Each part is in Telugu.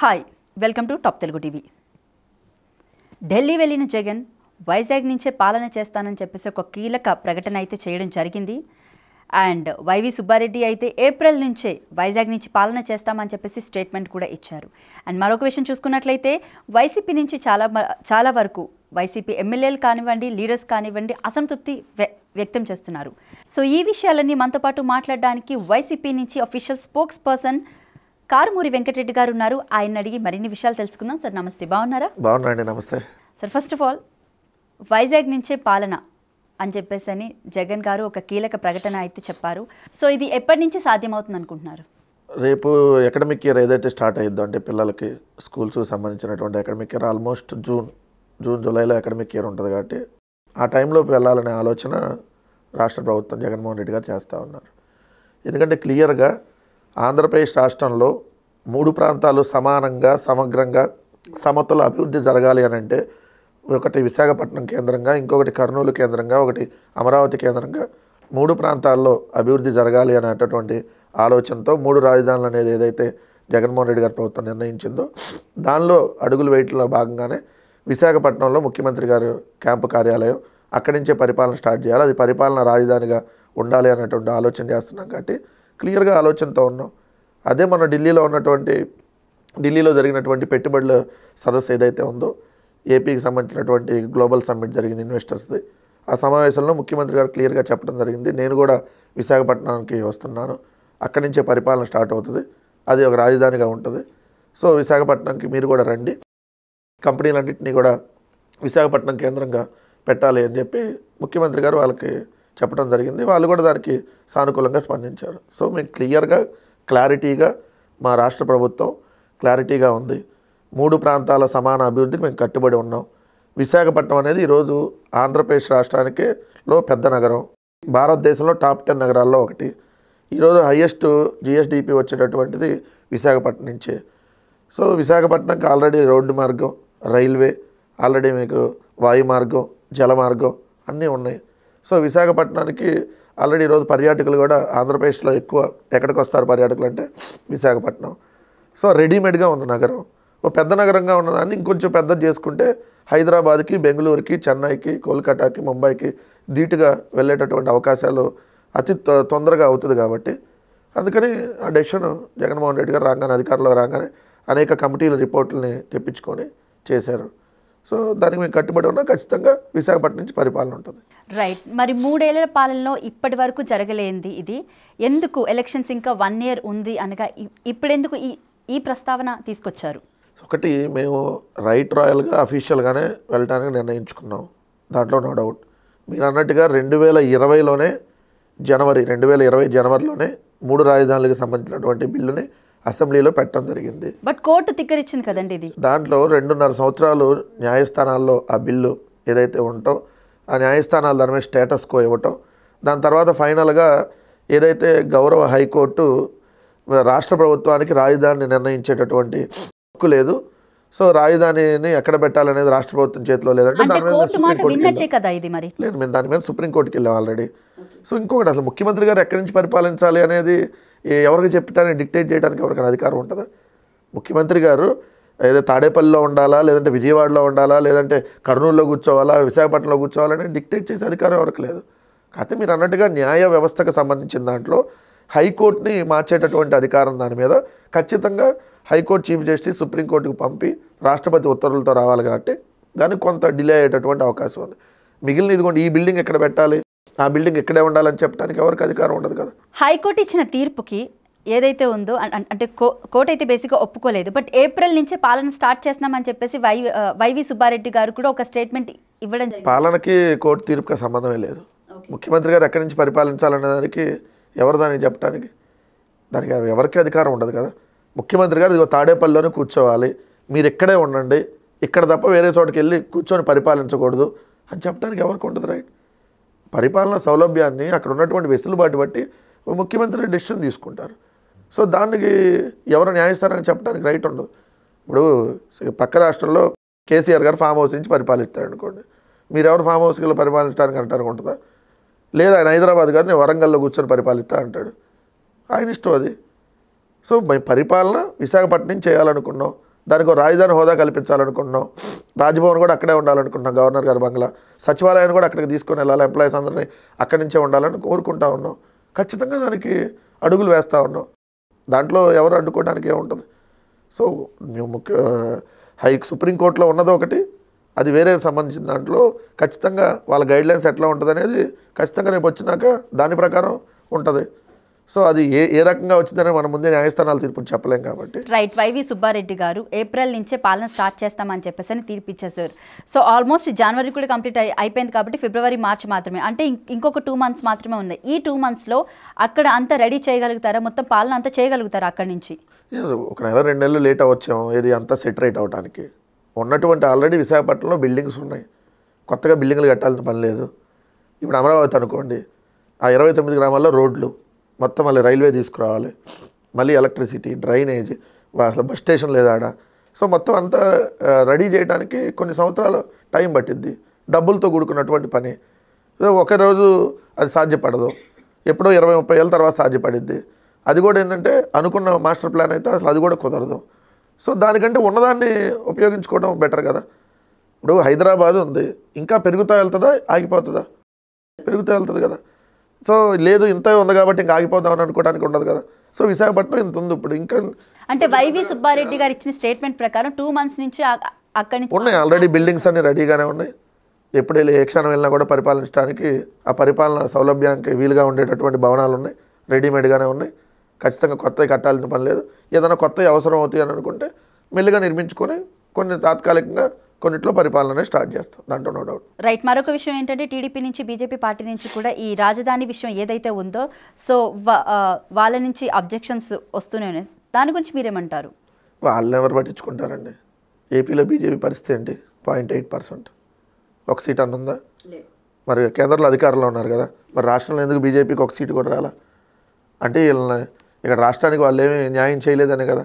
Hi welcome to top Telugu TV Delhi వెళ్ళిన జగన్ వైజాగ్ నుంచే పాలన చేస్తానని చెప్పేసి ఒక కీలక ప్రకటన అయితే చేయడం జరిగింది అండ్ వైవి సుబ్బారెడ్డి అయితే ఏప్రిల్ నుంచే వైజాగ్ నుంచి పాలన చేస్తామని చెప్పేసి స్టేట్మెంట్ కూడా ఇచ్చారు అండ్ మరొక విషయం చూసుకున్నట్లయితే వైసీపీ నుంచి చాలా చాలా వరకు వైసీపీ ఎమ్మెల్యేలు కానివ్వండి లీడర్స్ కానివ్వండి అసంతృప్తి వ్యక్తం చేస్తున్నారు సో ఈ విషయాలన్నీ మనతో పాటు మాట్లాడడానికి వైసీపీ నుంచి official spokesperson Karumuri Venkatareddy garu ఉన్నారు ఆయన అడిగి మరిన్ని విషయాలు తెలుసుకుందాం సార్ నమస్తే బాగున్నారా బాగున్నాండి నమస్తే sir first of all Vizag నుంచే పాలన అని చెప్పేసి అని జగన్ గారు ఒక కీలక ప్రకటన అయితే చెప్పారు సో ఇది ఎప్పటి నుంచి సాధ్యమవుతుంది అనుకుంటున్నారు రేపు అకాడమిక్ ఇయర్ ఏదైతే స్టార్ట్ అయ్యిద్దో అంటే పిల్లలకి స్కూల్స్కి సంబంధించినటువంటి academic year almost June June జూలైలో అకాడమిక్ ఇయర్ ఉంటుంది కాబట్టి ఆ టైంలో వెళ్ళాలనే ఆలోచన రాష్ట్ర ప్రభుత్వం జగన్మోహన్ రెడ్డి గారు చేస్తూ ఉన్నారు ఎందుకంటే క్లియర్గా ఆంధ్రప్రదేశ్ రాష్ట్రంలో మూడు ప్రాంతాలు సమానంగా సమగ్రంగా సమతుల అభివృద్ధి జరగాలి అని అంటే ఒకటి విశాఖపట్నం కేంద్రంగా ఇంకొకటి కర్నూలు కేంద్రంగా ఒకటి అమరావతి కేంద్రంగా మూడు ప్రాంతాల్లో అభివృద్ధి జరగాలి అనేటటువంటి ఆలోచనతో మూడు రాజధానులు అనేది ఏదైతే జగన్మోహన్ రెడ్డి గారి ప్రభుత్వం నిర్ణయించిందో దానిలో అడుగులు వేయటంలో భాగంగానే విశాఖపట్నంలో ముఖ్యమంత్రి గారు క్యాంపు కార్యాలయం అక్కడి నుంచే పరిపాలన స్టార్ట్ చేయాలి అది పరిపాలన రాజధానిగా ఉండాలి అనేటువంటి ఆలోచన చేస్తున్నాం కాబట్టి క్లియర్గా ఆలోచనతో ఉన్నాం అదే మన ఢిల్లీలో ఉన్నటువంటి ఢిల్లీలో జరిగినటువంటి పెట్టుబడుల సదస్సు ఏదైతే ఉందో ఏపీకి సంబంధించినటువంటి గ్లోబల్ సమ్మిట్ జరిగింది ఇన్వెస్టర్స్ది ఆ సమావేశంలో ముఖ్యమంత్రి గారు క్లియర్గా చెప్పడం జరిగింది నేను కూడా విశాఖపట్నానికి వస్తున్నాను అక్కడి నుంచే పరిపాలన స్టార్ట్ అవుతుంది అది ఒక రాజధానిగా ఉంటుంది సో విశాఖపట్నంకి మీరు కూడా రండి కంపెనీలన్నింటినీ కూడా విశాఖపట్నం కేంద్రంగా పెట్టాలి అని చెప్పి ముఖ్యమంత్రి గారు వాళ్ళకి చెప్పడం జరిగింది వాళ్ళు కూడా దానికి సానుకూలంగా స్పందించారు సో మేము క్లియర్గా క్లారిటీగా మా రాష్ట్ర ప్రభుత్వం క్లారిటీగా ఉంది మూడు ప్రాంతాల సమాన అభివృద్ధికి మేము కట్టుబడి ఉన్నాం విశాఖపట్నం అనేది ఈరోజు ఆంధ్రప్రదేశ్ రాష్ట్రానికి లో పెద్ద నగరం భారతదేశంలో టాప్ టెన్ నగరాల్లో ఒకటి ఈరోజు హయ్యెస్ట్ జిఎస్డిపి వచ్చేటటువంటిది విశాఖపట్నం నుంచే సో విశాఖపట్నంకి ఆల్రెడీ రోడ్డు మార్గం రైల్వే ఆల్రెడీ మీకు వాయు మార్గం జల మార్గం అన్నీ ఉన్నాయి సో విశాఖపట్నానికి ఆల్రెడీ ఈరోజు పర్యాటకులు కూడా ఆంధ్రప్రదేశ్లో ఎక్కువ ఎక్కడికి వస్తారు పర్యాటకులు అంటే విశాఖపట్నం సో రెడీమేడ్గా ఉంది నగరం ఓ పెద్ద నగరంగా ఉన్నదాన్ని ఇంకొంచెం పెద్ద చేసుకుంటే హైదరాబాద్కి బెంగళూరుకి చెన్నైకి కోల్కతాకి ముంబైకి ధీటుగా వెళ్ళేటటువంటి అవకాశాలు అతి తొందరగా అవుతుంది కాబట్టి అందుకని ఆ డెసిషన్ జగన్మోహన్ రెడ్డి గారు రాగానే అధికారంలో రాగానే అనేక కమిటీల రిపోర్ట్లని తెప్పించుకొని చేశారు సో దానికి మేము కట్టుబడి ఉన్నా ఖచ్చితంగా విశాఖపట్నం నుంచి పరిపాలన ఉంటుంది రైట్ మరి మూడేళ్ల పాలనలో ఇప్పటి వరకు జరగలేంది ఇది ఎందుకు ఎలక్షన్స్ ఇంకా వన్ ఇయర్ ఉంది అనగా ఇప్పుడెందుకు ఈ ఈ ప్రస్తావన తీసుకొచ్చారు ఒకటి మేము రైట్ రాయల్గా అఫీషియల్గానే వెళ్ళడానికి నిర్ణయించుకున్నాం దాంట్లో నో డౌట్ మీరు అన్నట్టుగా రెండు వేల ఇరవైలోనే జనవరి రెండు వేల ఇరవై జనవరిలోనే మూడు రాజధానులకు సంబంధించినటువంటి బిల్లుని అసెంబ్లీలో పెట్టడం జరిగింది బట్ కోర్టు తిక్కరిచ్చింది కదండి ఇది దాంట్లో రెండున్నర సంవత్సరాలు న్యాయస్థానాల్లో ఆ బిల్లు ఏదైతే ఉంటో ఆ న్యాయస్థానాల దాని మీద స్టేటస్ కో ఇవ్వటం దాని తర్వాత ఫైనల్గా ఏదైతే గౌరవ హైకోర్టు రాష్ట్ర ప్రభుత్వానికి రాజధానిని నిర్ణయించేటటువంటి హక్కు లేదు సో రాజధానిని ఎక్కడ పెట్టాలనేది రాష్ట్ర ప్రభుత్వం చేతిలో లేదంటే దాని మీద లేదు మేము దాని మీద సుప్రీంకోర్టుకి వెళ్ళాం ఆల్రెడీ సో ఇంకొకటి అసలు ముఖ్యమంత్రి గారు ఎక్కడి నుంచి పరిపాలించాలి అనేది ఎవరికి చెప్తానని డిక్టేట్ చేయడానికి ఎవరికైనా అధికారం ఉంటుందా ముఖ్యమంత్రి గారు ఏదో తాడేపల్లిలో ఉండాలా లేదంటే విజయవాడలో ఉండాలా లేదంటే కర్నూలులో కూర్చోవాలా విశాఖపట్నంలో కూర్చోవాలని డిక్టేట్ చేసే అధికారం ఎవరికి లేదు కాకపోతే మీరు అన్నట్టుగా న్యాయ వ్యవస్థకు సంబంధించిన దాంట్లో హైకోర్టుని మార్చేటటువంటి అధికారం దాని మీద ఖచ్చితంగా హైకోర్టు చీఫ్ జస్టిస్ సుప్రీంకోర్టుకు పంపి రాష్ట్రపతి ఉత్తర్వులతో రావాలి కాబట్టి దానికి కొంత డిలే అయ్యేటటువంటి అవకాశం ఉంది మిగిలిన ఇదిగోండి ఈ బిల్డింగ్ ఎక్కడ పెట్టాలి నా బిల్డింగ్ ఇక్కడే ఉండాలని చెప్పడానికి ఎవరికి అధికారం ఉండదు కదా హైకోర్టు ఇచ్చిన తీర్పుకి ఏదైతే ఉందో అంటే కోర్టు అయితే బేసిక్గా ఒప్పుకోలేదు బట్ ఏప్రిల్ నుంచే పాలన స్టార్ట్ చేస్తున్నామని చెప్పేసి వై వైవి సుబ్బారెడ్డి గారు కూడా ఒక స్టేట్మెంట్ ఇవ్వడం పాలనకి కోర్టు తీర్పుకి సంబంధమే లేదు ముఖ్యమంత్రి గారు ఎక్కడి నుంచి పరిపాలించాలనే దానికి ఎవరు దానికి చెప్పడానికి దానికి ఎవరికి అధికారం ఉండదు కదా ముఖ్యమంత్రి గారు ఇదిగో తాడేపల్లిలోనే కూర్చోవాలి మీరు ఇక్కడే ఉండండి ఇక్కడ తప్ప వేరే చోటుకి వెళ్ళి కూర్చొని పరిపాలించకూడదు అని చెప్పడానికి ఎవరికి ఉండదు రైట్ పరిపాలన సౌలభ్యాన్ని అక్కడ ఉన్నటువంటి వెసులుబాటు బట్టి ముఖ్యమంత్రి డెసిషన్ తీసుకుంటారు సో దానికి ఎవరు న్యాయస్థానం చెప్పడానికి రైట్ ఉండదు ఇప్పుడు పక్క రాష్ట్రంలో కేసీఆర్ గారు ఫామ్ హౌస్ నుంచి పరిపాలిస్తారనుకోండి మీరు ఎవరు ఫామ్ హౌస్కి వెళ్ళి పరిపాలించడానికి అంటారు ఉంటుందా లేదా ఆయన హైదరాబాద్ గారిని వరంగల్లో కూర్చొని పరిపాలిస్తా అంటాడు ఆయన ఇష్టం అది సో పరిపాలన విశాఖపట్నం చేయాలనుకున్నాం దానికి రాజధాని హోదా కల్పించాలనుకుంటున్నాం రాజభవన్ కూడా అక్కడే ఉండాలనుకుంటున్నాం గవర్నర్ గారి బంగ్లా సచివాలయాన్ని కూడా అక్కడికి తీసుకొని వెళ్ళాలి ఎంప్లాయీస్ అందరినీ అక్కడి నుంచే ఉండాలని కోరుకుంటా ఉన్నాం ఖచ్చితంగా దానికి అడుగులు వేస్తూ ఉన్నాం దాంట్లో ఎవరు అడ్డుకోవడానికి ఏముంటుంది సో ముఖ్య హై సుప్రీంకోర్టులో ఉన్నది ఒకటి అది వేరే సంబంధించిన దాంట్లో ఖచ్చితంగా వాళ్ళ గైడ్లైన్స్ ఎట్లా ఉంటుంది అనేది ఖచ్చితంగా రేపు వచ్చినాక దాని ప్రకారం ఉంటుంది సో అది ఏ ఏ రకంగా వచ్చిందని మన ముందే న్యాయస్థానాలు తీర్పు చెప్పలేం కాబట్టి రైట్ వైవి సుబ్బారెడ్డి గారు ఏప్రిల్ నుంచే పాలన స్టార్ట్ చేస్తామని చెప్పేసి అని తీర్పిచ్చేసారు సో ఆల్మోస్ట్ జనవరి కూడా కంప్లీట్ అయిపోయింది కాబట్టి ఫిబ్రవరి మార్చ్ మాత్రమే అంటే ఇంకొక టూ మంత్స్ మాత్రమే ఉంది ఈ టూ మంత్స్లో అక్కడ అంతా రెడీ చేయగలుగుతారా మొత్తం పాలన అంతా చేయగలుగుతారా అక్కడ నుంచి ఒక నెల రెండు నెలలు లేట్ అవచ్చాం ఇది అంతా సెటరేట్ అవడానికి ఉన్నటువంటి ఆల్రెడీ విశాఖపట్నంలో బిల్డింగ్స్ ఉన్నాయి కొత్తగా బిల్డింగ్లు కట్టాల్సిన పని లేదు ఇప్పుడు అమరావతి అనుకోండి ఆ ఇరవై తొమ్మిది గ్రామాల్లో రోడ్లు మొత్తం మళ్ళీ రైల్వే తీసుకురావాలి మళ్ళీ ఎలక్ట్రిసిటీ డ్రైనేజ్ అసలు బస్ స్టేషన్ లేదాడ సో మొత్తం అంతా రెడీ చేయడానికి కొన్ని సంవత్సరాలు టైం పట్టిద్ది డబ్బులతో కూడుకున్నటువంటి పని ఒకరోజు అది సాధ్యపడదు ఎప్పుడో ఇరవై ముప్పై ఏళ్ళ తర్వాత సాధ్యపడిద్ది అది కూడా ఏంటంటే అనుకున్న మాస్టర్ ప్లాన్ అయితే అసలు అది కూడా కుదరదు సో దానికంటే ఉన్నదాన్ని ఉపయోగించుకోవడం బెటర్ కదా ఇప్పుడు హైదరాబాద్ ఉంది ఇంకా పెరుగుతా వెళ్తుందా ఆగిపోతుందా పెరుగుతూ వెళ్తుంది కదా సో లేదు ఇంత ఉంది కాబట్టి ఇంకా ఆగిపోదాం అని అనుకోవడానికి ఉండదు కదా సో విశాఖపట్నం ఇంత ఉంది ఇప్పుడు ఇంకా అంటే వైవి సుబ్బారెడ్డి గారు ఇచ్చిన స్టేట్మెంట్ ప్రకారం టూ మంత్స్ నుంచి అక్కడ ఉన్నాయి ఆల్రెడీ బిల్డింగ్స్ అన్ని రెడీగానే ఉన్నాయి ఎప్పుడు ఏ క్షణం వెళ్ళినా కూడా పరిపాలించడానికి ఆ పరిపాలన సౌలభ్యానికి వీలుగా ఉండేటటువంటి భవనాలు ఉన్నాయి రెడీమేడ్గానే ఉన్నాయి ఖచ్చితంగా కొత్తవి కట్టాల్సిన పని లేదు ఏదైనా కొత్తవి అవసరం అవుతాయి అని అనుకుంటే మెల్లిగా నిర్మించుకొని కొన్ని తాత్కాలికంగా కొన్నిట్లో పరిపాలన స్టార్ట్ చేస్తాం దాంట్లో నో డౌట్ రైట్ మరొక విషయం ఏంటంటే టీడీపీ నుంచి బీజేపీ పార్టీ నుంచి కూడా ఈ రాజధాని విషయం ఏదైతే ఉందో సో వాళ్ళ నుంచి అబ్జెక్షన్స్ వస్తూనే దాని గురించి మీరేమంటారు వాళ్ళు ఎవరు పట్టించుకుంటారండి ఏపీలో బీజేపీ పరిస్థితి ఏంటి పాయింట్ ఎయిట్ పర్సెంట్ ఒక సీట్ అనుందా మరి కేంద్రంలో అధికారంలో ఉన్నారు కదా మరి రాష్ట్రంలో ఎందుకు బీజేపీకి ఒక సీటు కూడా రాలా అంటే వీళ్ళని ఇక్కడ రాష్ట్రానికి వాళ్ళు ఏమీ న్యాయం చేయలేదనే కదా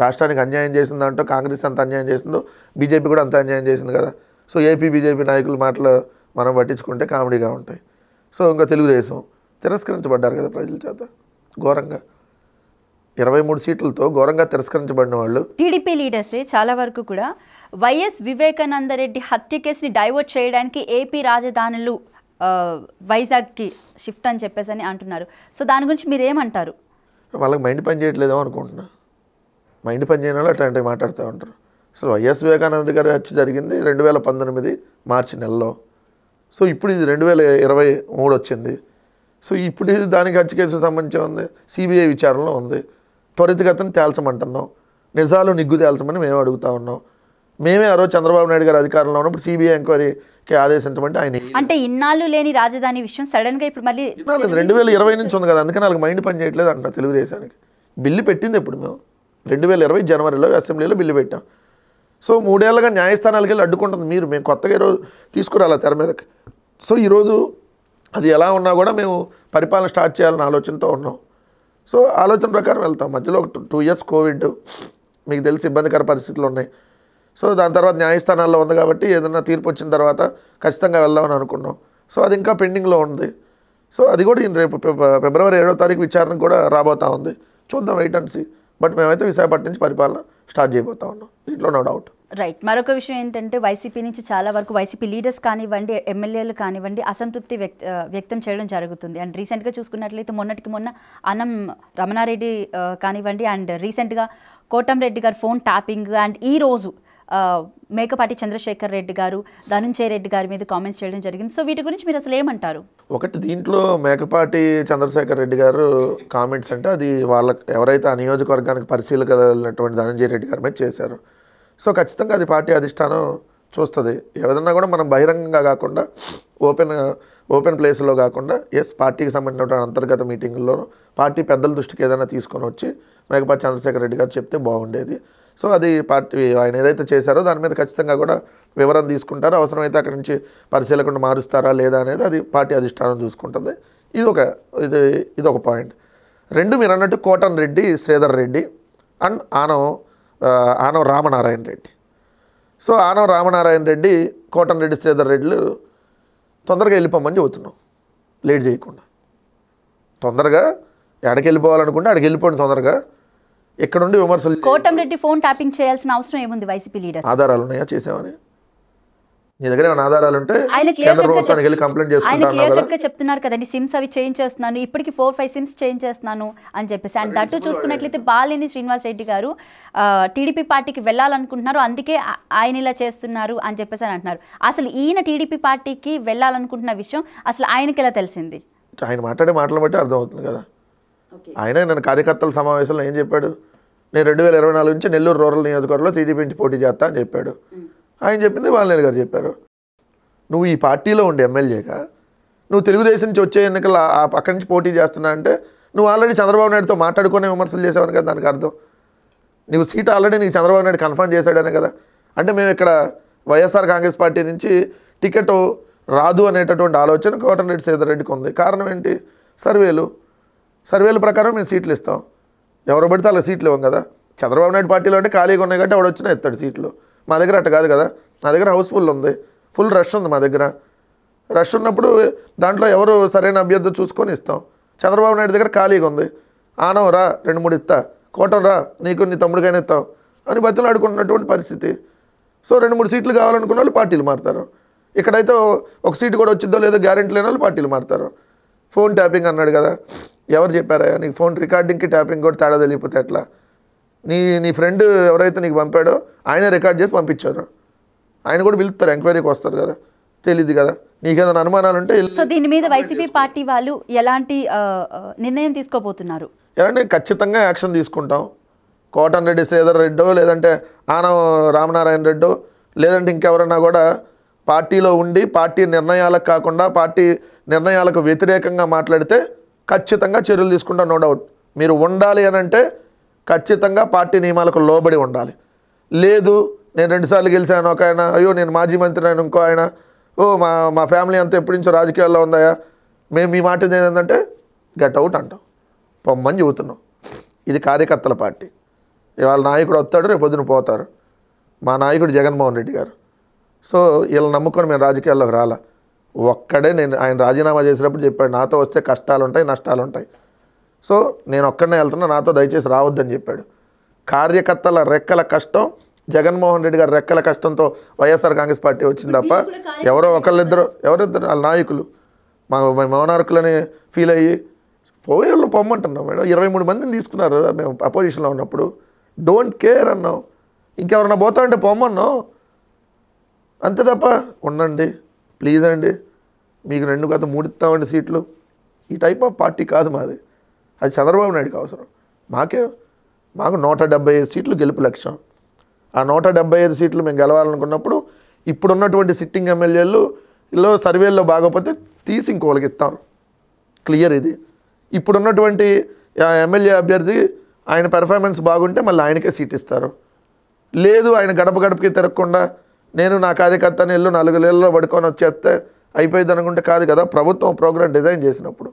రాష్ట్రానికి అన్యాయం చేసిందంటూ కాంగ్రెస్ అంత అన్యాయం చేసిందో బీజేపీ కూడా అంత అన్యాయం చేసింది కదా సో ఏపీ బీజేపీ నాయకుల మాటలు మనం పట్టించుకుంటే కామెడీగా ఉంటాయి సో ఇంకా తెలుగుదేశం తిరస్కరించబడ్డారు కదా ప్రజల చేత ఘోరంగా ఇరవై మూడు సీట్లతో ఘోరంగా తిరస్కరించబడిన వాళ్ళు టీడీపీ లీడర్స్ చాలా వరకు కూడా వైఎస్ వివేకానందరెడ్డి హత్య కేసుని డైవర్ట్ చేయడానికి ఏపీ రాజధానులు వైజాగ్కి షిఫ్ట్ అని చెప్పేసి అని అంటున్నారు సో దాని గురించి మీరేమంటారు వాళ్ళకి మైండ్ పని చేయట్లేదో అనుకుంటున్నాను మా ఇంటి పని చేయని వాళ్ళు అట్లాంటివి మాట్లాడుతూ ఉంటారు అసలు వైఎస్ వివేకానంద గారి హత్య జరిగింది రెండు వేల పంతొమ్మిది మార్చి నెలలో సో ఇప్పుడు ఇది రెండు వేల ఇరవై మూడు వచ్చింది సో ఇప్పుడు ఇది దానికి హత్య కేసుకు సంబంధించి ఉంది సిబిఐ విచారణలో ఉంది త్వరితగతిని తేల్చమంటున్నాం నిజాలు నిగ్గు తేల్చమని మేము అడుగుతా ఉన్నాం మేమే ఆ రోజు చంద్రబాబు నాయుడు గారు అధికారంలో ఉన్నప్పుడు సిబిఐ ఎంక్వైరీకి ఆదేశించమంటే ఆయన అంటే ఇన్నాళ్ళు లేని రాజధాని విషయం సడన్గా ఇప్పుడు మళ్ళీ రెండు వేల ఇరవై నుంచి ఉంది కదా అందుకని వాళ్ళకి మైండ్ పని చేయట్లేదు అంట తెలుగుదేశానికి బిల్లు పెట్టింది ఇప్పుడు మేము రెండు వేల ఇరవై జనవరిలో అసెంబ్లీలో బిల్లు పెట్టాం సో మూడేళ్ళగా న్యాయస్థానాలకి వెళ్ళి అడ్డుకుంటుంది మీరు మేము కొత్తగా ఈరోజు తీసుకురాలి తెర మీదకి సో ఈరోజు అది ఎలా ఉన్నా కూడా మేము పరిపాలన స్టార్ట్ చేయాలని ఆలోచనతో ఉన్నాం సో ఆలోచన ప్రకారం వెళ్తాం మధ్యలో ఒక టూ ఇయర్స్ కోవిడ్ మీకు తెలిసి ఇబ్బందికర పరిస్థితులు ఉన్నాయి సో దాని తర్వాత న్యాయస్థానాల్లో ఉంది కాబట్టి ఏదైనా తీర్పు వచ్చిన తర్వాత ఖచ్చితంగా వెళ్దామని అనుకున్నాం సో అది ఇంకా పెండింగ్లో ఉంది సో అది కూడా రేపు ఫిబ్రవరి ఏడో తారీఖు విచారణ కూడా రాబోతా ఉంది చూద్దాం వెయిట్ అండ్ సీ బట్ మేమైతే విశాఖపట్నం నుంచి పరిపాలన స్టార్ట్ చేయబోతా ఉన్నాం దీంట్లో నో డౌట్ రైట్ మరొక విషయం ఏంటంటే వైసీపీ నుంచి చాలా వరకు వైసీపీ లీడర్స్ కానివ్వండి ఎమ్మెల్యేలు కానివ్వండి అసంతృప్తి వ్యక్తం చేయడం జరుగుతుంది అండ్ రీసెంట్గా చూసుకున్నట్లయితే మొన్నటికి మొన్న అనం రమణారెడ్డి కానివ్వండి అండ్ రీసెంట్గా రెడ్డి గారు ఫోన్ ట్యాపింగ్ అండ్ ఈ రోజు మేకపాటి చంద్రశేఖర్ రెడ్డి గారు ధనుంజయ రెడ్డి గారి మీద కామెంట్స్ చేయడం జరిగింది సో వీటి గురించి మీరు అసలు ఏమంటారు ఒకటి దీంట్లో మేకపాటి చంద్రశేఖర్ రెడ్డి గారు కామెంట్స్ అంటే అది వాళ్ళ ఎవరైతే ఆ నియోజకవర్గానికి పరిశీలకలైనటువంటి ధనంజయ రెడ్డి గారి మీద చేశారు సో ఖచ్చితంగా అది పార్టీ అధిష్టానం చూస్తుంది ఏదన్నా కూడా మనం బహిరంగంగా కాకుండా ఓపెన్ ఓపెన్ ప్లేస్లో కాకుండా ఎస్ పార్టీకి సంబంధించిన అంతర్గత మీటింగుల్లోనూ పార్టీ పెద్దల దృష్టికి ఏదైనా తీసుకొని వచ్చి మేకపాటి చంద్రశేఖర్ రెడ్డి గారు చెప్తే బాగుండేది సో అది పార్టీ ఆయన ఏదైతే చేశారో దాని మీద ఖచ్చితంగా కూడా వివరణ తీసుకుంటారో అవసరమైతే అక్కడి నుంచి పరిశీలకుండా మారుస్తారా లేదా అనేది అది పార్టీ అధిష్టానం చూసుకుంటుంది ఇది ఒక ఇది ఇది ఒక పాయింట్ రెండు మీరు అన్నట్టు Kotamreddy Sridhar Reddy and Anam Anam Ramanarayana Reddy so Anam Ramanarayana Reddy Kotamreddy Sridhar రెడ్డిలు తొందరగా వెళ్ళిపోమని చెబుతున్నాం లేట్ చేయకుండా తొందరగా ఎక్కడికి వెళ్ళిపోవాలనుకుంటే అక్కడికి వెళ్ళిపోండి తొందరగా ఎక్కడుండి విమర్శలు కోటంరెడ్డి ఫోన్ ట్యాపింగ్ చేయాల్సిన అవసరం ఏముంది వైసీపీ లీడర్ ఆధారాలు ఉన్నాయా చేసామని నీ దగ్గర ఏమైనా ఆధారాలు ఉంటే కేంద్ర ప్రభుత్వానికి వెళ్ళి కంప్లైంట్ చేసుకుంటాను చెప్తున్నారు కదండి సిమ్స్ అవి చేంజ్ చేస్తున్నాను ఇప్పటికి ఫోర్ ఫైవ్ సిమ్స్ చేంజ్ చేస్తున్నాను అని చెప్పేసి అండ్ దట్టు చూసుకున్నట్లయితే బాలేని శ్రీనివాస్ రెడ్డి గారు టీడీపీ పార్టీకి వెళ్ళాలనుకుంటున్నారు అందుకే ఆయన ఇలా చేస్తున్నారు అని చెప్పేసి అని అంటున్నారు అసలు ఈయన టీడీపీ పార్టీకి వెళ్ళాలనుకుంటున్న విషయం అసలు ఆయనకి ఎలా తెలిసింది ఆయన మాట్లాడే మాటలు బట్టి అర్థమవుతుంది కదా ఆయన నేను కార్యకర్తల సమావేశంలో ఏం చెప్పాడు నేను రెండు వేల ఇరవై నాలుగు నుంచి నెల్లూరు రూరల్ నియోజకవర్గంలో టీడీపీ నుంచి పోటీ చేస్తా అని చెప్పాడు hmm. ఆయన చెప్పింది బాలనేని గారు చెప్పారు నువ్వు ఈ పార్టీలో ఉండే ఎమ్మెల్యేగా నువ్వు తెలుగుదేశం నుంచి వచ్చే ఎన్నికల పక్క నుంచి పోటీ చేస్తున్నా అంటే నువ్వు ఆల్రెడీ చంద్రబాబు నాయుడుతో మాట్లాడుకునే విమర్శలు చేసావని కదా దానికి అర్థం నువ్వు సీట్ ఆల్రెడీ నీకు చంద్రబాబు నాయుడు కన్ఫర్మ్ చేశాడనే కదా అంటే మేము ఇక్కడ వైఎస్ఆర్ కాంగ్రెస్ పార్టీ నుంచి టికెట్ రాదు అనేటటువంటి ఆలోచన కోటరెడ్డి సీతారెడ్డికి ఉంది కారణం ఏంటి సర్వేలు సర్వేల ప్రకారం మేము సీట్లు ఇస్తాం ఎవరు పడితే అలా సీట్లు ఇవ్వం కదా చంద్రబాబు నాయుడు పార్టీలో అంటే ఖాళీగా ఉన్నాయి కాబట్టి వచ్చినా ఎత్తాడు సీట్లు మా దగ్గర అట్ట కాదు కదా నా దగ్గర హౌస్ఫుల్ ఉంది ఫుల్ రష్ ఉంది మా దగ్గర రష్ ఉన్నప్పుడు దాంట్లో ఎవరు సరైన అభ్యర్థి చూసుకొని ఇస్తాం చంద్రబాబు నాయుడు దగ్గర ఖాళీగా ఉంది ఆనం రా రెండు మూడు ఇస్తా కోటం రా నీకు నీ తమ్ముడికైనా ఇస్తాం అని ఆడుకున్నటువంటి పరిస్థితి సో రెండు మూడు సీట్లు కావాలనుకున్న వాళ్ళు పార్టీలు మారుతారు ఇక్కడైతే ఒక సీటు కూడా వచ్చిందో లేదో గ్యారెంటీ లేని వాళ్ళు పార్టీలు మారుతారు ఫోన్ ట్యాపింగ్ అన్నాడు కదా ఎవరు చెప్పారా నీకు ఫోన్ రికార్డింగ్కి ట్యాపింగ్ కూడా తేడా తెలియపోతే ఎట్లా నీ నీ ఫ్రెండ్ ఎవరైతే నీకు పంపాడో ఆయన రికార్డ్ చేసి పంపించారు ఆయన కూడా పిలుస్తారు ఎంక్వైరీకి వస్తారు కదా తెలియదు కదా నీకేదైనా అనుమానాలు ఉంటే సో దీని మీద వైసీపీ పార్టీ వాళ్ళు ఎలాంటి నిర్ణయం తీసుకోబోతున్నారు ఎలాంటి ఖచ్చితంగా యాక్షన్ తీసుకుంటాం కోటన్ రెడ్డి శ్రీధర్ రెడ్డో లేదంటే ఆనవ రామనారాయణ రెడ్డో లేదంటే ఇంకెవరన్నా కూడా పార్టీలో ఉండి పార్టీ నిర్ణయాలకు కాకుండా పార్టీ నిర్ణయాలకు వ్యతిరేకంగా మాట్లాడితే ఖచ్చితంగా చర్యలు తీసుకుంటా నో డౌట్ మీరు ఉండాలి అని అంటే ఖచ్చితంగా పార్టీ నియమాలకు లోబడి ఉండాలి లేదు నేను రెండుసార్లు గెలిచాను ఒక ఆయన అయ్యో నేను మాజీ మంత్రి అయినా ఇంకో ఆయన ఓ మా మా ఫ్యామిలీ అంతా ఎప్పటి నుంచో రాజకీయాల్లో ఉందాయా మేము మీ మాట ఏంటంటే గెట్ అవుట్ అంటాం పొమ్మని చెబుతున్నాం ఇది కార్యకర్తల పార్టీ ఇవాళ నాయకుడు వస్తాడు రేపు పొద్దున పోతారు మా నాయకుడు జగన్మోహన్ రెడ్డి గారు సో వీళ్ళని నమ్ముకొని మేము రాజకీయాల్లోకి రాలా ఒక్కడే నేను ఆయన రాజీనామా చేసినప్పుడు చెప్పాడు నాతో వస్తే కష్టాలు ఉంటాయి నష్టాలు ఉంటాయి సో నేను ఒక్కడనే వెళ్తున్నా నాతో దయచేసి రావద్దని చెప్పాడు కార్యకర్తల రెక్కల కష్టం జగన్మోహన్ రెడ్డి గారి రెక్కల కష్టంతో వైఎస్ఆర్ కాంగ్రెస్ పార్టీ వచ్చింది తప్ప ఎవరో ఒకళ్ళిద్దరు ఎవరిద్దరు వాళ్ళ నాయకులు మా మౌనార్కులని ఫీల్ అయ్యి పోయేళ్ళు పొమ్మంటున్నాం మేడం ఇరవై మూడు మందిని తీసుకున్నారు మేము అపోజిషన్లో ఉన్నప్పుడు డోంట్ కేర్ అన్నాం ఇంకెవరన్నా పోతా పొమ్మన్నాం అంతే తప్ప ఉండండి ప్లీజ్ అండి మీకు రెండు గత మూడిస్తామండి సీట్లు ఈ టైప్ ఆఫ్ పార్టీ కాదు మాది అది చంద్రబాబు నాయుడుకి అవసరం మాకే మాకు నూట డెబ్బై ఐదు సీట్లు గెలుపు లక్ష్యం ఆ నూట డెబ్బై ఐదు సీట్లు మేము గెలవాలనుకున్నప్పుడు ఇప్పుడున్నటువంటి సిట్టింగ్ ఎమ్మెల్యేలు లో సర్వేల్లో బాగోపోతే తీసి ఇంకోళ్ళకి ఇస్తారు క్లియర్ ఇది ఇప్పుడున్నటువంటి ఎమ్మెల్యే అభ్యర్థి ఆయన పెర్ఫార్మెన్స్ బాగుంటే మళ్ళీ ఆయనకే సీట్ ఇస్తారు లేదు ఆయన గడప గడపకి తిరగకుండా నేను నా కార్యకర్తని ఇల్లు నాలుగు నెలల్లో పడుకొని వచ్చేస్తే అయిపోయింది అనుకుంటే కాదు కదా ప్రభుత్వం ప్రోగ్రామ్ డిజైన్ చేసినప్పుడు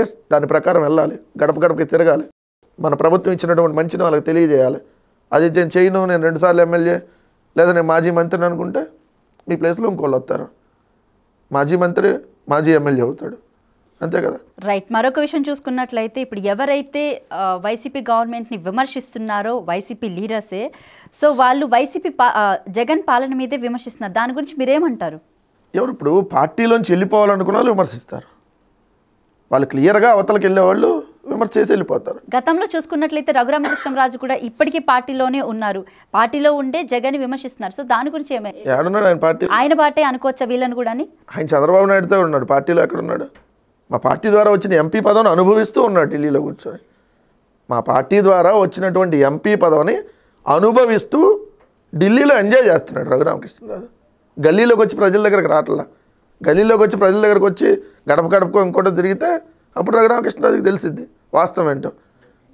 ఎస్ దాని ప్రకారం వెళ్ళాలి గడప గడపకి తిరగాలి మన ప్రభుత్వం ఇచ్చినటువంటి మంచిని వాళ్ళకి తెలియజేయాలి అది నేను చేయను నేను రెండుసార్లు ఎమ్మెల్యే లేదా నేను మాజీ మంత్రిని అనుకుంటే మీ ప్లేస్లో ఇంకోళ్ళు వస్తారు మాజీ మంత్రి మాజీ ఎమ్మెల్యే అవుతాడు అంతే కదా రైట్ మరొక విషయం చూసుకున్నట్లయితే ఇప్పుడు ఎవరైతే వైసీపీ గవర్నమెంట్ని విమర్శిస్తున్నారో వైసీపీ లీడర్సే సో వాళ్ళు వైసీపీ జగన్ పాలన మీదే విమర్శిస్తున్నారు దాని గురించి మీరేమంటారు ఎవరు ఇప్పుడు పార్టీలోంచి వెళ్ళిపోవాలనుకున్న వాళ్ళు విమర్శిస్తారు వాళ్ళు క్లియర్గా అవతలకి వెళ్ళేవాళ్ళు విమర్శ చేసి వెళ్ళిపోతారు గతంలో చూసుకున్నట్లయితే రఘురామకృష్ణరాజు కూడా ఇప్పటికీ పార్టీలోనే ఉన్నారు పార్టీలో ఉండే జగన్ విమర్శిస్తున్నారు సో దాని గురించి ఏమైనా ఆయన పార్టీ ఆయన పార్టీ అనుకోవచ్చా వీళ్ళని కూడా ఆయన చంద్రబాబు నాయుడుతో ఉన్నాడు పార్టీలో ఎక్కడ ఉన్నాడు మా పార్టీ ద్వారా వచ్చిన ఎంపీ పదవిని అనుభవిస్తూ ఉన్నాడు ఢిల్లీలో కూర్చొని మా పార్టీ ద్వారా వచ్చినటువంటి ఎంపీ పదవిని అనుభవిస్తూ ఢిల్లీలో ఎంజాయ్ చేస్తున్నాడు రఘురామకృష్ణ గల్లీలోకి వచ్చి ప్రజల దగ్గరకు రావట్లా గల్లీలోకి వచ్చి ప్రజల దగ్గరకు వచ్చి గడప గడపకో ఇంకోటో తిరిగితే అప్పుడు రఘురామకృష్ణరాజుకి తెలిసిద్ది వాస్తవం ఏంటో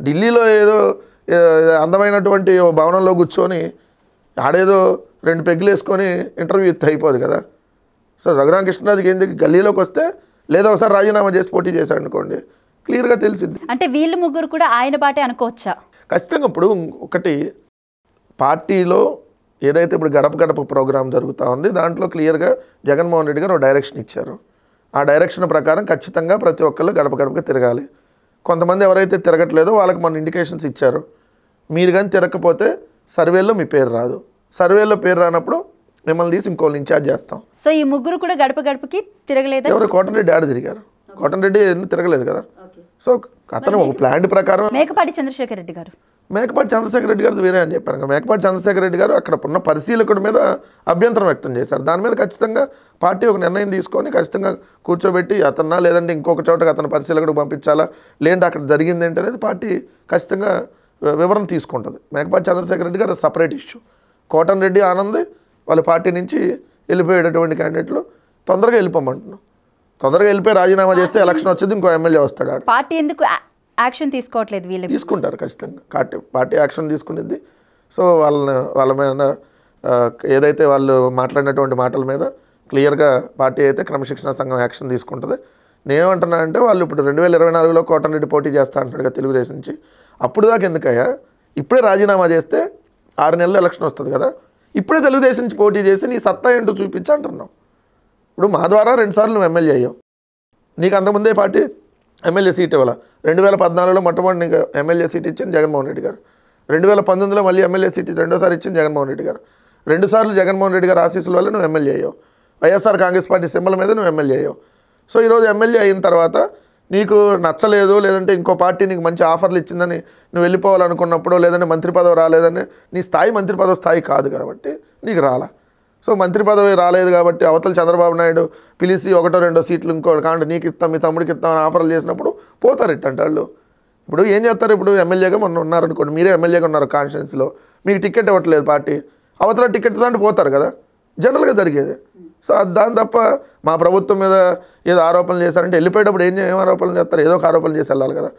ఢిల్లీలో ఏదో అందమైనటువంటి భవనంలో కూర్చొని ఆడేదో రెండు పెగ్గులు వేసుకొని ఇంటర్వ్యూ అయిపోదు కదా సో రఘురామకృష్ణరాజుకి ఏంది గల్లీలోకి వస్తే లేదా ఒకసారి రాజీనామా చేసి పోటీ చేశాడు అనుకోండి క్లియర్గా తెలిసింది అంటే వీళ్ళు ముగ్గురు కూడా ఆయన బాటే అనుకోవచ్చా ఖచ్చితంగా ఇప్పుడు ఒకటి పార్టీలో ఏదైతే ఇప్పుడు గడప గడప ప్రోగ్రాం జరుగుతూ ఉంది దాంట్లో క్లియర్గా జగన్మోహన్ రెడ్డి గారు డైరెక్షన్ ఇచ్చారు ఆ డైరెక్షన్ ప్రకారం ఖచ్చితంగా ప్రతి ఒక్కళ్ళు గడప గడపకి తిరగాలి కొంతమంది ఎవరైతే తిరగట్లేదో వాళ్ళకి మన ఇండికేషన్స్ ఇచ్చారు మీరు కానీ తిరగకపోతే సర్వేలో మీ పేరు రాదు సర్వేలో పేరు రానప్పుడు మిమ్మల్ని తీసి ఇంకోళ్ళు ఇన్ఛార్జ్ చేస్తాం సో ఈ ముగ్గురు కూడా గడప గడపకి తిరగలేదు ఎవరు కోటన్ రెడ్డి ఆడ తిరిగారు కోటన్ రెడ్డి తిరగలేదు కదా సో అతను ఒక ప్లాన్ ప్రకారం మేకపాటి చంద్రశేఖర్ రెడ్డి గారు మేకపాటి చంద్రశేఖర రెడ్డి గారు వేరే అని చెప్పాను మేకపాటి చంద్రశేఖర రెడ్డి గారు అక్కడ ఉన్న పరిశీలకుడి మీద అభ్యంతరం వ్యక్తం చేశారు దాని మీద ఖచ్చితంగా పార్టీ ఒక నిర్ణయం తీసుకొని ఖచ్చితంగా కూర్చోబెట్టి అతన్నా లేదంటే ఇంకొక చోటకి అతను పరిశీలకుడికి పంపించాలా లేదంటే అక్కడ జరిగింది ఏంటి అనేది పార్టీ ఖచ్చితంగా వివరణ తీసుకుంటుంది Mekapati Chandrasekhara Reddy garu separate issue Kotamreddy Anand వాళ్ళ పార్టీ నుంచి వెళ్ళిపోయేటటువంటి క్యాండిడేట్లు తొందరగా వెళ్ళిపోమంటున్నాం తొందరగా వెళ్ళిపోయి రాజీనామా చేస్తే ఎలక్షన్ వచ్చేది ఇంకో ఎమ్మెల్యే వస్తాడు పార్టీ ఎందుకు యాక్షన్ తీసుకోవట్లేదు వీళ్ళు తీసుకుంటారు ఖచ్చితంగా పార్టీ పార్టీ యాక్షన్ తీసుకునేది సో వాళ్ళని వాళ్ళ మీద ఏదైతే వాళ్ళు మాట్లాడినటువంటి మాటల మీద క్లియర్గా పార్టీ అయితే క్రమశిక్షణ సంఘం యాక్షన్ తీసుకుంటుంది నేనేమంటున్నా అంటే వాళ్ళు ఇప్పుడు రెండు వేల ఇరవై నాలుగులో రెడ్డి పోటీ చేస్తా కదా తెలుగుదేశం నుంచి అప్పుడు దాకా ఎందుకయ్యా ఇప్పుడే రాజీనామా చేస్తే ఆరు నెలలు ఎలక్షన్ వస్తుంది కదా ఇప్పుడే తెలుగుదేశం నుంచి పోటీ చేసి నీ సత్తా ఏంటో చూపించి ఇప్పుడు మా ద్వారా రెండుసార్లు నువ్వు ఎమ్మెల్యే అయ్యావు నీకు అంతకుముందే పార్టీ ఎమ్మెల్యే సీట్ ఇవ్వాల రెండు వేల పద్నాలుగులో మొట్టమొదటి నీకు ఎమ్మెల్యే సీట్ ఇచ్చింది జగన్మోహన్ రెడ్డి గారు రెండు వేల పంతొమ్మిదిలో మళ్ళీ ఎమ్మెల్యే సీట్ రెండోసారి ఇచ్చింది జగన్మోహన్ రెడ్డి గారు రెండుసార్లు జగన్మోహన్ రెడ్డి గారు ఆశీస్సుల వల్ల నువ్వు ఎమ్మెల్యే అయ్యావు వైఎస్ఆర్ కాంగ్రెస్ పార్టీ సింబల్ మీద నువ్వు ఎమ్మెల్యే అయ్యావు సో ఈరోజు ఎమ్మెల్యే అయిన తర్వాత నీకు నచ్చలేదు లేదంటే ఇంకో పార్టీ నీకు మంచి ఆఫర్లు ఇచ్చిందని నువ్వు వెళ్ళిపోవాలనుకున్నప్పుడు లేదంటే మంత్రి పదవి రాలేదని నీ స్థాయి మంత్రి పదవి స్థాయి కాదు కాబట్టి నీకు రాలా సో మంత్రి పదవి రాలేదు కాబట్టి అవతల చంద్రబాబు నాయుడు పిలిచి ఒకటో రెండో సీట్లు ఇంకో కాకుండా నీకు ఇస్తాం మీ తమ్ముడికి ఇస్తామని ఆఫర్లు చేసినప్పుడు పోతారు ఇట్టంటే వాళ్ళు ఇప్పుడు ఏం చేస్తారు ఇప్పుడు ఎమ్మెల్యేగా మొన్న ఉన్నారనుకోండి మీరే ఎమ్మెల్యేగా ఉన్నారు కాన్స్టిట్యున్సీలో మీకు టికెట్ ఇవ్వట్లేదు పార్టీ అవతల టికెట్ దాంట్లో పోతారు కదా జనరల్గా జరిగేది సో దాని తప్ప మా ప్రభుత్వం మీద ఏదో ఆరోపణలు చేశారంటే వెళ్ళిపోయేటప్పుడు ఏం ఏం ఆరోపణలు చేస్తారు ఏదో ఒక ఆరోపణలు చేసి వెళ్ళాలి కదా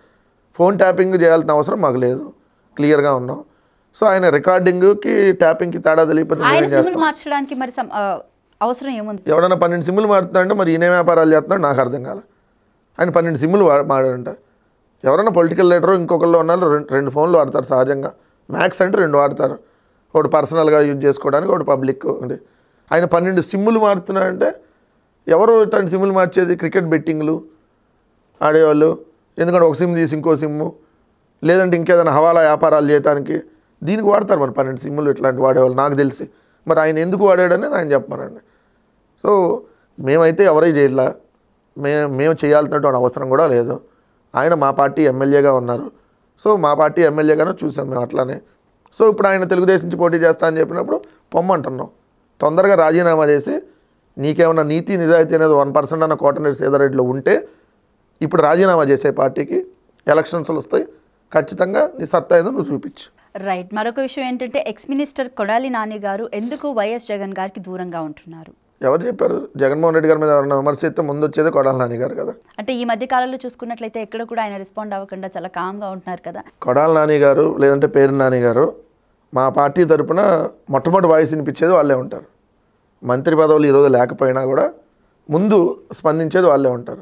ఫోన్ ట్యాపింగ్ చేయాల్సిన అవసరం మాకు లేదు క్లియర్గా ఉన్నాం సో ఆయన రికార్డింగ్కి ట్యాపింగ్కి తేడా తెలియకపోతే మరి అవసరం ఎవడన్నా పన్నెండు సిమ్లు మారుతుందంటే మరి ఈయన వ్యాపారాలు చేస్తున్నాడు నాకు అర్థం కాలే ఆయన పన్నెండు సిమ్లు మాడాడంట ఎవరైనా పొలిటికల్ లీడరు ఇంకొకళ్ళు ఉన్నారు రెండు రెండు ఫోన్లు వాడతారు సహజంగా మ్యాక్స్ అంటే రెండు వాడతారు ఒకటి పర్సనల్గా యూజ్ చేసుకోవడానికి ఒకటి పబ్లిక్ అంటే ఆయన పన్నెండు సిమ్ములు మారుతున్నాడంటే ఎవరు ఇట్లాంటి సిమ్ములు మార్చేది క్రికెట్ బెట్టింగ్లు ఆడేవాళ్ళు ఎందుకంటే ఒక సిమ్ తీసి ఇంకో సిమ్ము లేదంటే ఇంకేదైనా హవాలా వ్యాపారాలు చేయడానికి దీనికి వాడతారు మరి పన్నెండు సిమ్ములు ఇట్లాంటి వాడేవాళ్ళు నాకు తెలిసి మరి ఆయన ఎందుకు వాడాడనేది ఆయన చెప్పమనండి సో మేమైతే ఎవరై చేయలే మే మేము చేయాల్సినటువంటి అవసరం కూడా లేదు ఆయన మా పార్టీ ఎమ్మెల్యేగా ఉన్నారు సో మా పార్టీ ఎమ్మెల్యేగానే చూసాం మేము అట్లానే సో ఇప్పుడు ఆయన తెలుగుదేశం నుంచి పోటీ చేస్తా అని చెప్పినప్పుడు పొమ్మంటున్నాం తొందరగా రాజీనామా చేసి నీకేమన్నా నీతి నిజాయితీ అనేది వన్ పర్సెంట్ అన్న కోటనేటి సీదారెడ్డిలో ఉంటే ఇప్పుడు రాజీనామా చేసే పార్టీకి ఎలక్షన్స్లు వస్తాయి ఖచ్చితంగా నీ సత్తా ఏదో నువ్వు చూపించు రైట్ మరొక విషయం ఏంటంటే ఎక్స్ మినిస్టర్ కొడాలి నాని గారు ఎందుకు వైఎస్ జగన్ గారికి దూరంగా ఉంటున్నారు ఎవరు చెప్పారు జగన్మోహన్ రెడ్డి గారి మీద ఎవరైనా విమర్శిస్తే ముందు వచ్చేది కొడాలి నాని గారు కదా అంటే ఈ మధ్య కాలంలో చూసుకున్నట్లయితే ఎక్కడ కూడా ఆయన రెస్పాండ్ అవ్వకుండా చాలా కామ్గా ఉంటున్నారు కదా కొడాలి నాని గారు లేదంటే పేరు నాని గారు మా పార్టీ తరపున మొట్టమొదటి వాయిస్ వినిపించేది వాళ్ళే ఉంటారు మంత్రి పదవులు ఈరోజు లేకపోయినా కూడా ముందు స్పందించేది వాళ్ళే ఉంటారు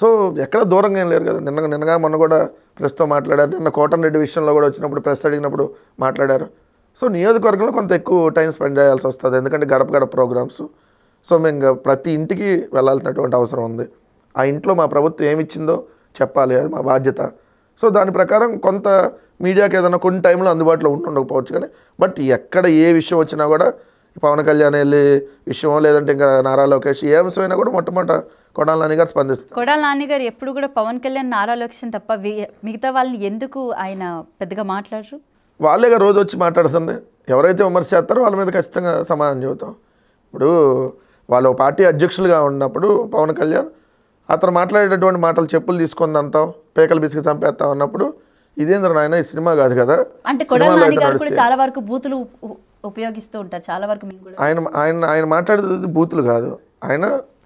సో ఎక్కడ దూరంగా ఏం లేరు కదా నిన్న నిన్నగా మొన్న కూడా ప్రెస్తో మాట్లాడారు నిన్న కోటన్ రెడ్డి విషయంలో కూడా వచ్చినప్పుడు ప్రెస్ అడిగినప్పుడు మాట్లాడారు సో నియోజకవర్గంలో కొంత ఎక్కువ టైం స్పెండ్ చేయాల్సి వస్తుంది ఎందుకంటే గడప గడప ప్రోగ్రామ్స్ సో మేము ప్రతి ఇంటికి వెళ్ళాల్సినటువంటి అవసరం ఉంది ఆ ఇంట్లో మా ప్రభుత్వం ఏమిచ్చిందో చెప్పాలి అది మా బాధ్యత సో దాని ప్రకారం కొంత మీడియాకి ఏదైనా కొన్ని టైంలో అందుబాటులో ఉండకపోవచ్చు కానీ బట్ ఎక్కడ ఏ విషయం వచ్చినా కూడా పవన్ కళ్యాణ్ వెళ్ళి విషయం లేదంటే ఇంకా నారా లోకేష్ ఏ అంశమైనా కూడా మొట్టమొదట కొడాల నాని గారు స్పందిస్తారు కొడాల నాని గారు ఎప్పుడు కూడా పవన్ కళ్యాణ్ నారా లోకేష్ తప్ప మిగతా వాళ్ళని ఎందుకు ఆయన పెద్దగా మాట్లాడరు వాళ్ళేగా రోజు వచ్చి మాట్లాడుతుంది ఎవరైతే విమర్శ చేస్తారో వాళ్ళ మీద ఖచ్చితంగా సమాధానం చెబుతాం ఇప్పుడు వాళ్ళు పార్టీ అధ్యక్షులుగా ఉన్నప్పుడు పవన్ కళ్యాణ్ అతను మాట్లాడేటటువంటి మాటలు చెప్పులు తీసుకొని అంతాం పేకలు బిసికి చంపేస్తాం అన్నప్పుడు ఇదేంద్ర నాయన ఈ సినిమా కాదు కదా చాలా వరకు బూతులు ఉపయోగిస్తూ ఉంటారు చాలా వరకు ఆయన ఆయన ఆయన మాట్లాడేది బూతులు కాదు ఆయన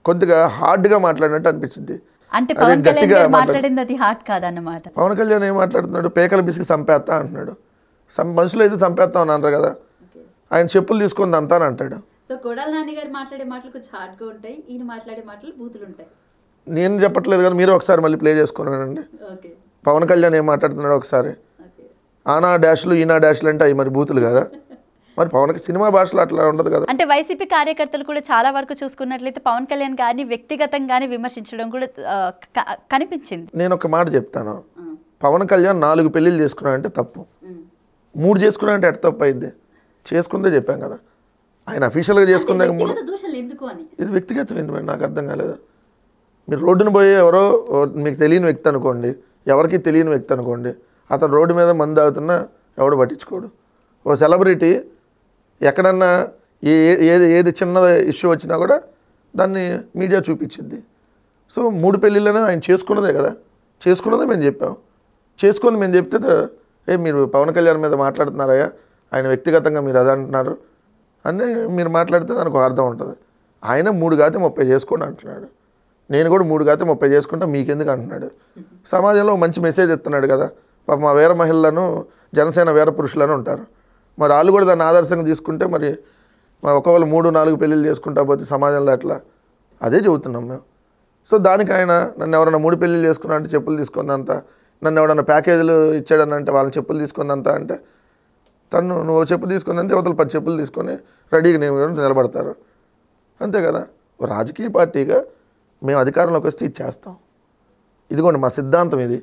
కొద్దిగా హార్డ్ గా మాట్లాడినట్టు అనిపించింది అంటే పవన్ కళ్యాణ్ మాట్లాడింది అది కాదన్నమాట పవన్ కళ్యాణ్ ఏం మాట్లాడుతున్నాడు పేకల బిసికి చంపేస్తా అంటున్నాడు మనుషులు అయితే చంపేస్తా అన్నారు కదా ఆయన చెప్పులు తీసుకొని అంటాడు సో కొడాల నాన్నగారు మాట్లాడే మాటలు కొంచెం హార్డ్గా ఉంటాయి ఈయన మాట్లాడే మాటలు బూతులు ఉంటాయి నేను చెప్పట్లేదు కానీ మీరు ఒకసారి మళ్ళీ ప్లే చేసుకున్నానండి పవన్ కళ్యాణ్ ఏం మాట్లాడుతున్నాడు ఒకసారి ఆనా డాష్లు ఈనా డాష్లు అంటే అవి మరి బూతులు కదా మరి పవన్ సినిమా భాషలో అట్లా ఉండదు కదా అంటే వైసీపీ కార్యకర్తలు కూడా చాలా వరకు చూసుకున్నట్లయితే పవన్ కళ్యాణ్ గారిని వ్యక్తిగతంగానే విమర్శించడం కూడా కనిపించింది నేను ఒక మాట చెప్తాను పవన్ కళ్యాణ్ నాలుగు పెళ్ళిళ్ళు చేసుకున్నాడంటే తప్పు మూడు చేసుకున్నాడంటే ఎట్ తప్పు అయింది చేసుకుందే చెప్పాం కదా ఆయన అఫీషియల్గా చేసుకుందాక మూడు ఇది వ్యక్తిగతం నాకు అర్థం కాలేదు మీరు రోడ్డును పోయి ఎవరో మీకు తెలియని వ్యక్తి అనుకోండి ఎవరికి తెలియని వ్యక్తి అనుకోండి అతను రోడ్డు మీద మందు తాగుతున్నా ఎవడు పట్టించుకోడు ఓ సెలబ్రిటీ ఎక్కడన్నా ఏ ఏది ఏది చిన్న ఇష్యూ వచ్చినా కూడా దాన్ని మీడియా చూపించింది సో మూడు పెళ్ళిళ్ళనే ఆయన చేసుకున్నదే కదా చేసుకున్నదే మేము చెప్పాం చేసుకుని మేము చెప్తే ఏ మీరు పవన్ కళ్యాణ్ మీద మాట్లాడుతున్నారయ్యా ఆయన వ్యక్తిగతంగా మీరు అదే అంటున్నారు అని మీరు మాట్లాడితే దానికి అర్థం ఉంటుంది ఆయన మూడు కాతే ముప్పై చేసుకోండి అంటున్నాడు నేను కూడా మూడు కాతే ముప్పై చేసుకుంటా మీకెందుకు అంటున్నాడు సమాజంలో మంచి మెసేజ్ ఇస్తున్నాడు కదా పాప మా వీర మహిళలను జనసేన వీర పురుషులను ఉంటారు మరి వాళ్ళు కూడా దాన్ని ఆదర్శంగా తీసుకుంటే మరి మరి ఒకవేళ మూడు నాలుగు పెళ్ళిళ్ళు చేసుకుంటా పోతే సమాజంలో అట్లా అదే చెబుతున్నాం మేము సో దానికి ఆయన నన్ను ఎవరైనా మూడు పెళ్ళిళ్ళు చేసుకున్నా అంటే చెప్పులు తీసుకున్నంత నన్ను ఎవడన్నా ప్యాకేజీలు ఇచ్చాడనంటే వాళ్ళని చెప్పులు తీసుకున్నంత అంటే తను నువ్వు చెప్పు తీసుకున్నంత ఇవతల పది చెప్పులు తీసుకొని రెడీగా నేను నిలబడతారు అంతే కదా రాజకీయ పార్టీగా మేము అధికారంలోకి వస్తే ఇది చేస్తాం ఇదిగోండి మా సిద్ధాంతం ఇది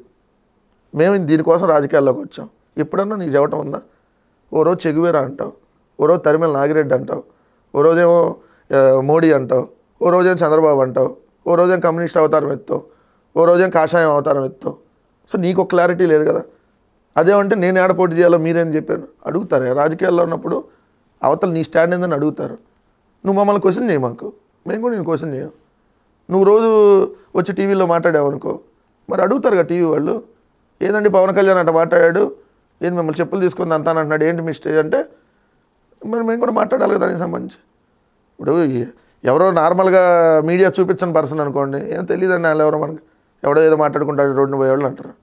మేము దీనికోసం రాజకీయాల్లోకి వచ్చాం ఎప్పుడన్నా నీకు చెవటం ఉందా ఓ రోజు చెగువేరా అంటావు ఓ రోజు తరిమల నాగిరెడ్డి అంటావు ఓ రోజేమో మోడీ అంటావు ఓ రోజేం చంద్రబాబు అంటావు ఓ రోజేం కమ్యూనిస్ట్ అవతారం ఎత్తావు ఓ రోజేం కాషాయం అవతారం ఎత్తావు సో నీకు క్లారిటీ లేదు కదా అదేమంటే నేను ఏడ పోటీ చేయాలో మీరేం చెప్పాను అడుగుతారు రాజకీయాల్లో ఉన్నప్పుడు అవతల నీ స్టాండ్ ఏందని అడుగుతారు నువ్వు మమ్మల్ని క్వశ్చన్ చేయి మాకు మేము కూడా నేను క్వశ్చన్ చేయం నువ్వు రోజు వచ్చి టీవీలో మాట్లాడావు అనుకో మరి అడుగుతారుగా టీవీ వాళ్ళు ఏదండి పవన్ కళ్యాణ్ అంట మాట్లాడాడు ఏది మిమ్మల్ని చెప్పులు తీసుకుంది అంతా అంటున్నాడు ఏంటి మిస్టేక్ అంటే మరి మేము కూడా మాట్లాడాలి కదా దానికి సంబంధించి ఇప్పుడు ఎవరో నార్మల్గా మీడియా చూపించని పర్సన్ అనుకోండి ఏం తెలియదండి వాళ్ళు ఎవరో మనకి ఎవడో ఏదో మాట్లాడుకుంటాడు రెండు పోయే అంటారు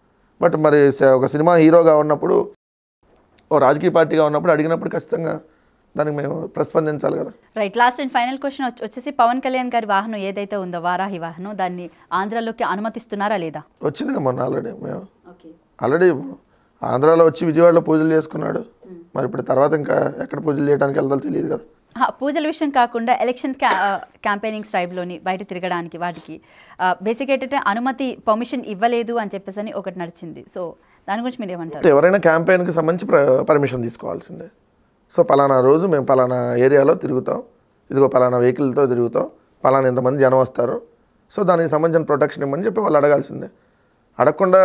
బట్ మరి ఒక సినిమా హీరోగా ఉన్నప్పుడు ఓ రాజకీయ పార్టీగా ఉన్నప్పుడు అడిగినప్పుడు ఖచ్చితంగా దానికి మేము ప్రస్పందించాలి కదా right last and final question వచ్చేసి పవన్ కళ్యాణ్ గారి వాహనం ఏదైతే ఉందో వారాహి వాహనం దాన్ని ఆంధ్రాలోకి అనుమతిస్తున్నారా లేదా వచ్చింది మొన్న ఆల్రెడీ మేము ఆల్రెడీ ఆంధ్రాలో వచ్చి విజయవాడలో పూజలు చేసుకున్నాడు hmm. మరి ఇప్పుడు తర్వాత ఇంకా ఎక్కడ పూజలు చేయడానికి వెళ్తా తెలియదు కదా పూజల విషయం కాకుండా ఎలక్షన్ క్యాంపెయినింగ్ టైంలోని బయట తిరగడానికి వాటికి బేసిక్ ఏంటంటే అనుమతి పర్మిషన్ ఇవ్వలేదు అని చెప్పేసి అని ఒకటి నడిచింది సో దాని గురించి మీరు ఏమంటారు ఎవరైనా క్యాంపెయిన్కి సంబంధించి పర్మిషన్ తీసుకోవాల్సిందే సో పలానా రోజు మేము పలానా ఏరియాలో తిరుగుతాం ఇదిగో పలానా వెహికల్తో తిరుగుతాం పలానా ఇంతమంది జనం వస్తారు సో దానికి సంబంధించిన ప్రొటెక్షన్ ఇవ్వమని చెప్పి వాళ్ళు అడగాల్సిందే అడగకుండా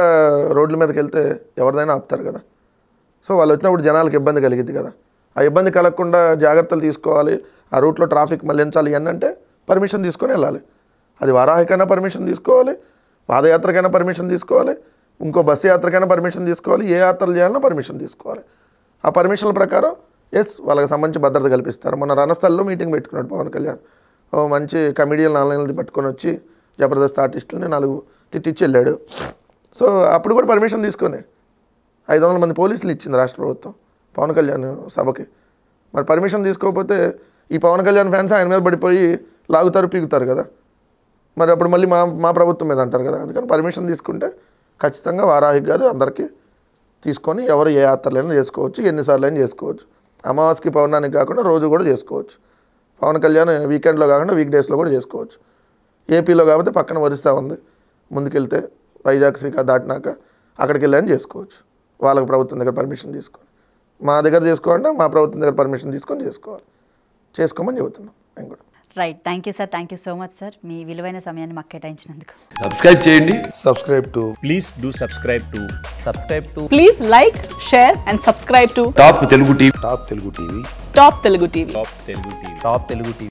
రోడ్ల మీదకి వెళ్తే ఎవరిదైనా ఆపుతారు కదా సో వాళ్ళు వచ్చినప్పుడు జనాలకు ఇబ్బంది కలిగింది కదా ఆ ఇబ్బంది కలగకుండా జాగ్రత్తలు తీసుకోవాలి ఆ రూట్లో ట్రాఫిక్ అని అంటే పర్మిషన్ తీసుకొని వెళ్ళాలి అది వారాహికైనా పర్మిషన్ తీసుకోవాలి పాదయాత్రకైనా పర్మిషన్ తీసుకోవాలి ఇంకో బస్సు యాత్రకైనా పర్మిషన్ తీసుకోవాలి ఏ యాత్రలు చేయాలన్నా పర్మిషన్ తీసుకోవాలి ఆ పర్మిషన్ల ప్రకారం ఎస్ వాళ్ళకి సంబంధించి భద్రత కల్పిస్తారు మన రణస్థల్లో మీటింగ్ పెట్టుకున్నాడు పవన్ కళ్యాణ్ ఓ మంచి కమిడియన్ నాలుగు పట్టుకొని వచ్చి జబర్దస్త్ ఆర్టిస్టులని నాలుగు తిట్టిచ్చి వెళ్ళాడు సో అప్పుడు కూడా పర్మిషన్ తీసుకొని ఐదు వందల మంది పోలీసులు ఇచ్చింది రాష్ట్ర ప్రభుత్వం పవన్ కళ్యాణ్ సభకి మరి పర్మిషన్ తీసుకోకపోతే ఈ పవన్ కళ్యాణ్ ఫ్యాన్స్ ఆయన మీద పడిపోయి లాగుతారు పీకుతారు కదా మరి అప్పుడు మళ్ళీ మా మా ప్రభుత్వం మీద అంటారు కదా అందుకని పర్మిషన్ తీసుకుంటే ఖచ్చితంగా వారాహి కాదు అందరికీ తీసుకొని ఎవరు ఏ యాత్రలైనా చేసుకోవచ్చు ఎన్నిసార్లు అయినా చేసుకోవచ్చు అమావాస్యకి పౌర్ణానికి కాకుండా రోజు కూడా చేసుకోవచ్చు పవన్ కళ్యాణ్ వీకెండ్లో కాకుండా వీక్ డేస్లో కూడా చేసుకోవచ్చు ఏపీలో కాబట్టి పక్కన వరిస్తా ఉంది ముందుకెళ్తే వైజాగ్ శ్రీకా దాటినాక అక్కడికి వెళ్ళని చేసుకోవచ్చు వాళ్ళకి ప్రభుత్వం దగ్గర పర్మిషన్ తీసుకొని మా దగ్గర చేసుకోవాలంటే మా ప్రభుత్వం దగ్గర పర్మిషన్ తీసుకొని చేసుకోవాలి చేసుకోమని చెబుతున్నాం మేము కూడా right thank you sir thank you so much sir మీ విలువైన సమయాన్ని మాకు కేటాయించినందుకు సబ్స్క్రైబ్ చేయండి subscribe to please do subscribe to subscribe to please like share and subscribe to top Telugu TV top Telugu TV top Telugu TV top Telugu TV top Telugu TV